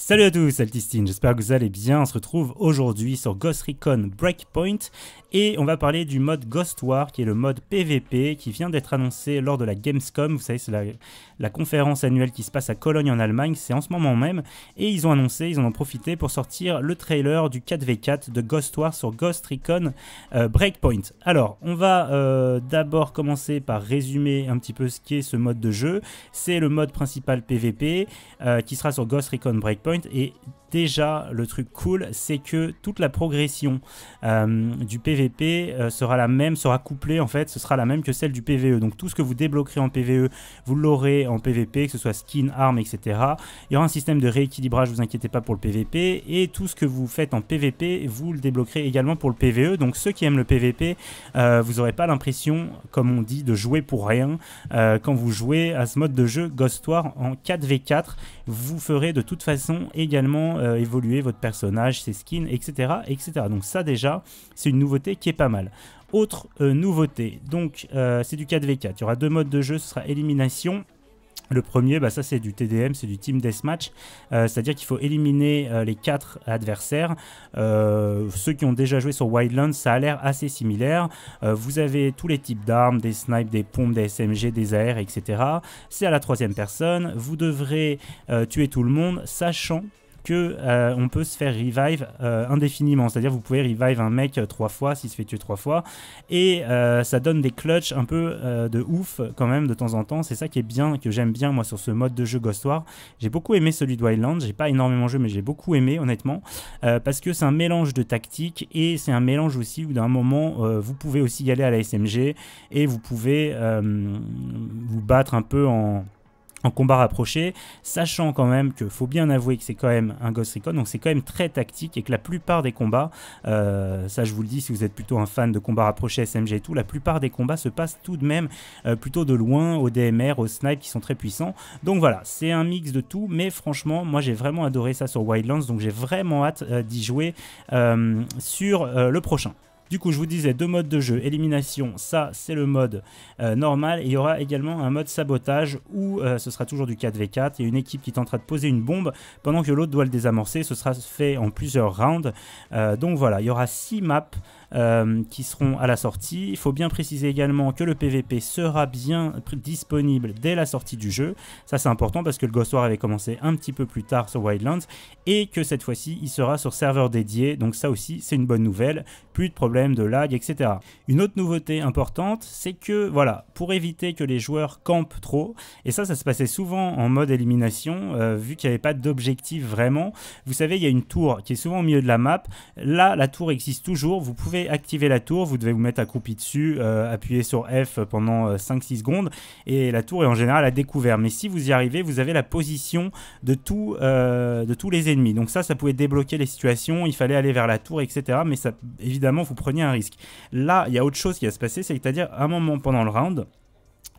Salut à tous, Altistine, j'espère que vous allez bien. On se retrouve aujourd'hui sur Ghost Recon Breakpoint et on va parler du mode Ghost War qui est le mode PVP qui vient d'être annoncé lors de la Gamescom. Vous savez, c'est la, conférence annuelle qui se passe à Cologne en Allemagne, c'est en ce moment même. Et ils ont annoncé, ils en ont profité pour sortir le trailer du 4v4 de Ghost War sur Ghost Recon euh, Breakpoint. Alors, on va euh, d'abord commencer par résumer un petit peu ce qu'est ce mode de jeu. C'est le mode principal PVP euh, qui sera sur Ghost Recon Breakpoint Point et déjà le truc cool, c'est que toute la progression euh, du PVP euh, sera la même, sera couplée en fait, ce sera la même que celle du PVE. Donc tout ce que vous débloquerez en PVE, vous l'aurez en PVP, que ce soit skin, armes, etc. Il y aura un système de rééquilibrage, vous inquiétez pas pour le PVP. Et tout ce que vous faites en PVP, vous le débloquerez également pour le PVE. Donc ceux qui aiment le PVP, euh, vous n'aurez pas l'impression, comme on dit, de jouer pour rien. quand vous jouez à ce mode de jeu Ghost War en 4v4, vous ferez de toute façon également euh, évoluer votre personnage, ses skins, etc. Donc ça déjà, c'est une nouveauté qui est pas mal. Autre euh, nouveauté, donc euh, c'est du 4v4. Il y aura deux modes de jeu, ce sera élimination le premier, bah ça c'est du TDM, c'est du Team Deathmatch, c'est-à-dire qu'il faut éliminer les 4 adversaires. ceux qui ont déjà joué sur Wildlands, ça a l'air assez similaire. vous avez tous les types d'armes, des snipes, des pompes, des SMG, des AR, etc. C'est à la troisième personne. Vous devrez tuer tout le monde, sachant euh, on peut se faire revive euh, indéfiniment. C'est-à-dire vous pouvez revive un mec euh, trois fois s'il se fait tuer trois fois. Et ça donne des clutches un peu de ouf quand même de temps en temps. C'est ça qui est bien, que j'aime bien moi sur ce mode de jeu Ghost War. J'ai beaucoup aimé celui de Wildland, J'ai pas énormément joué mais j'ai beaucoup aimé honnêtement. parce que c'est un mélange de tactique et c'est un mélange aussi où d'un moment vous pouvez aussi y aller à la SMG et vous pouvez vous battre un peu en en combat rapproché, sachant quand même que faut bien avouer que c'est quand même un Ghost Recon, donc c'est quand même très tactique et que la plupart des combats, euh, ça je vous le dis si vous êtes plutôt un fan de combat rapproché SMG et tout, la plupart des combats se passent tout de même euh, plutôt de loin au DMR, au snipe qui sont très puissants. Donc voilà, c'est un mix de tout, mais franchement, moi j'ai vraiment adoré ça sur Wildlands, donc j'ai vraiment hâte euh, d'y jouer sur le prochain. Du coup, je vous disais deux modes de jeu. Élimination, ça c'est le mode euh, normal. Et il y aura également un mode sabotage où euh, ce sera toujours du 4v4. Il y a une équipe qui tentera de poser une bombe pendant que l'autre doit le désamorcer. Ce sera fait en plusieurs rounds. Euh, donc voilà, il y aura six maps euh, qui seront à la sortie. Il faut bien préciser également que le PVP sera bien disponible dès la sortie du jeu. Ça c'est important parce que le Ghost War avait commencé un petit peu plus tard sur Wildlands et que cette fois-ci il sera sur serveur dédié. Donc ça aussi c'est une bonne nouvelle. Plus de problèmes de lag, etc. Une autre nouveauté importante, c'est que voilà, pour éviter que les joueurs campent trop, et ça ça se passait souvent en mode élimination, euh, vu qu'il n'y avait pas d'objectif vraiment. Vous savez, il y a une tour qui est souvent au milieu de la map. Là, la tour existe toujours. Vous pouvez activer la tour, vous devez vous mettre accroupi dessus, euh, appuyer sur F pendant 5-6 euh, secondes, et la tour est en général à découvert. Mais si vous y arrivez, vous avez la position de, tout, euh, de tous les ennemis. Donc ça, ça pouvait débloquer les situations, il fallait aller vers la tour, etc. Mais ça, évidemment, vous preniez un risque. Là, il y a autre chose qui va se passer, c'est-à-dire à un moment pendant le round,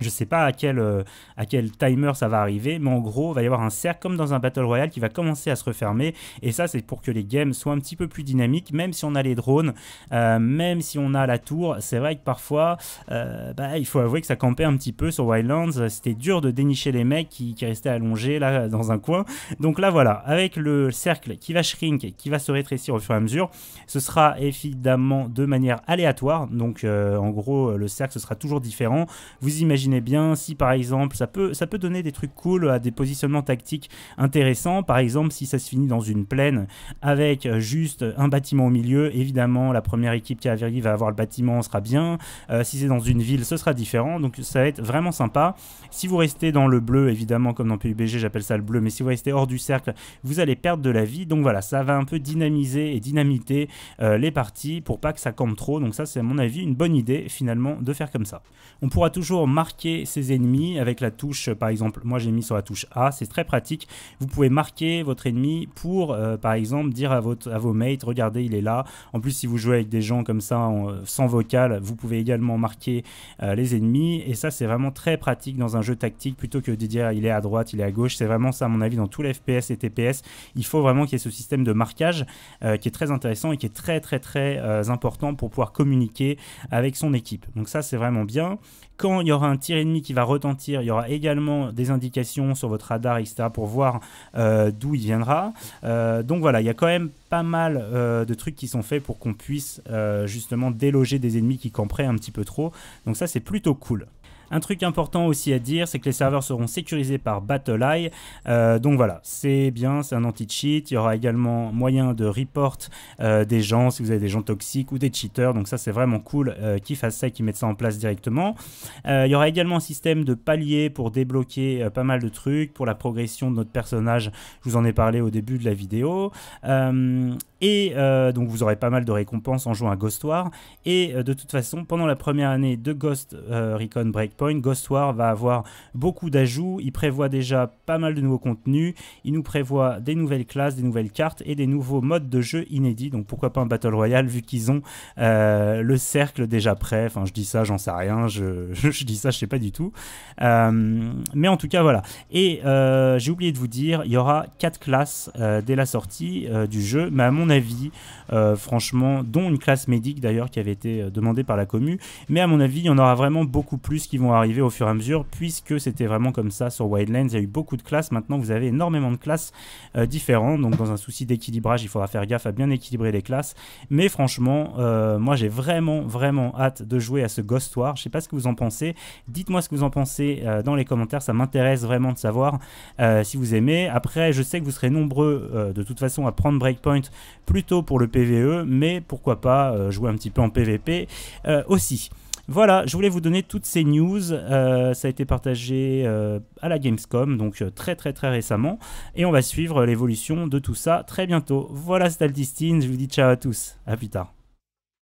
je sais pas à quel, euh, à quel timer ça va arriver, mais en gros, il va y avoir un cercle comme dans un Battle Royale qui va commencer à se refermer. Et ça, c'est pour que les games soient un petit peu plus dynamiques, même si on a les drones, euh, même si on a la tour. C'est vrai que parfois, euh, bah, il faut avouer que ça campait un petit peu sur Wildlands. C'était dur de dénicher les mecs qui, qui, restaient allongés là dans un coin. Donc là, voilà, avec le cercle qui va shrink, qui va se rétrécir au fur et à mesure, ce sera évidemment de manière aléatoire. Donc en gros, le cercle, ce sera toujours différent. Vous imaginez bien si par exemple ça peut, ça peut donner des trucs cool à des positionnements tactiques intéressants. Par exemple, si ça se finit dans une plaine avec juste un bâtiment au milieu, évidemment la première équipe qui arrive va avoir le bâtiment, sera bien. Euh, si c'est dans une ville, ce sera différent. Donc ça va être vraiment sympa. Si vous restez dans le bleu, évidemment, comme dans PUBG, j'appelle ça le bleu, mais si vous restez hors du cercle, vous allez perdre de la vie. Donc voilà, ça va un peu dynamiser et dynamiter euh, les parties pour pas que ça campe trop. Donc ça, c'est à mon avis une bonne idée finalement de faire comme ça. On pourra toujours marquer ses ennemis avec la touche, euh, par exemple, moi j'ai mis sur la touche A, c'est très pratique. Vous pouvez marquer votre ennemi pour, euh, par exemple, dire à, votre, à vos mates, regardez, il est là. En plus, si vous jouez avec des gens comme ça, euh, sans vocal, vous pouvez également marquer les ennemis. Et ça, c'est vraiment très pratique dans un jeu tactique, plutôt que de dire il est à droite, il est à gauche. C'est vraiment ça, à mon avis, dans tous les FPS et TPS. Il faut vraiment qu'il y ait ce système de marquage qui est très intéressant et qui est très, très, très important pour pouvoir communiquer avec son équipe. Donc ça, c'est vraiment bien. Quand il y aura un ennemi qui va retentir. Il y aura également des indications sur votre radar, etc. pour voir euh, d'où il viendra. Euh, donc voilà, il y a quand même pas mal euh, de trucs qui sont faits pour qu'on puisse justement déloger des ennemis qui camperaient un petit peu trop. Donc ça, c'est plutôt cool. Un truc important aussi à dire, c'est que les serveurs seront sécurisés par BattleEye. Eye. Euh, donc voilà, c'est bien, c'est un anti-cheat. Il y aura également moyen de report euh, des gens, si vous avez des gens toxiques ou des cheaters. Donc ça, c'est vraiment cool euh, qu'ils fassent ça, qu'ils mettent ça en place directement. il y aura également un système de palier pour débloquer pas mal de trucs, pour la progression de notre personnage. Je vous en ai parlé au début de la vidéo. et donc vous aurez pas mal de récompenses en jouant à Ghost War. Et de toute façon, pendant la première année de Ghost Recon Break Ghost War va avoir beaucoup d'ajouts. Il prévoit déjà pas mal de nouveaux contenus. Il nous prévoit des nouvelles classes, des nouvelles cartes et des nouveaux modes de jeu inédits. Donc pourquoi pas un Battle Royale vu qu'ils ont euh, le cercle déjà prêt. Enfin, je dis ça, j'en sais rien. Je, dis ça, je sais pas du tout. Euh, mais en tout cas, voilà. Et euh, j'ai oublié de vous dire, il y aura quatre classes dès la sortie du jeu. Mais à mon avis, franchement, dont une classe médic d'ailleurs qui avait été demandée par la commu. Mais à mon avis, il y en aura vraiment beaucoup plus qui vont arriver au fur et à mesure, puisque c'était vraiment comme ça sur Wildlands. Il y a eu beaucoup de classes. Maintenant, vous avez énormément de classes différents euh, différentes. Donc, dans un souci d'équilibrage, il faudra faire gaffe à bien équilibrer les classes. Mais franchement, euh, moi, j'ai vraiment, vraiment hâte de jouer à ce Ghost War. Je sais pas ce que vous en pensez. Dites-moi ce que vous en pensez euh, dans les commentaires. Ça m'intéresse vraiment de savoir si vous aimez. Après, je sais que vous serez nombreux de toute façon à prendre Breakpoint plutôt pour le PVE, mais pourquoi pas jouer un petit peu en PVP aussi. Voilà, je voulais vous donner toutes ces news. Euh, ça a été partagé euh, à la Gamescom, donc euh, très très très récemment. Et on va suivre l'évolution de tout ça très bientôt. Voilà, Altistine, je vous dis ciao à tous. À plus tard.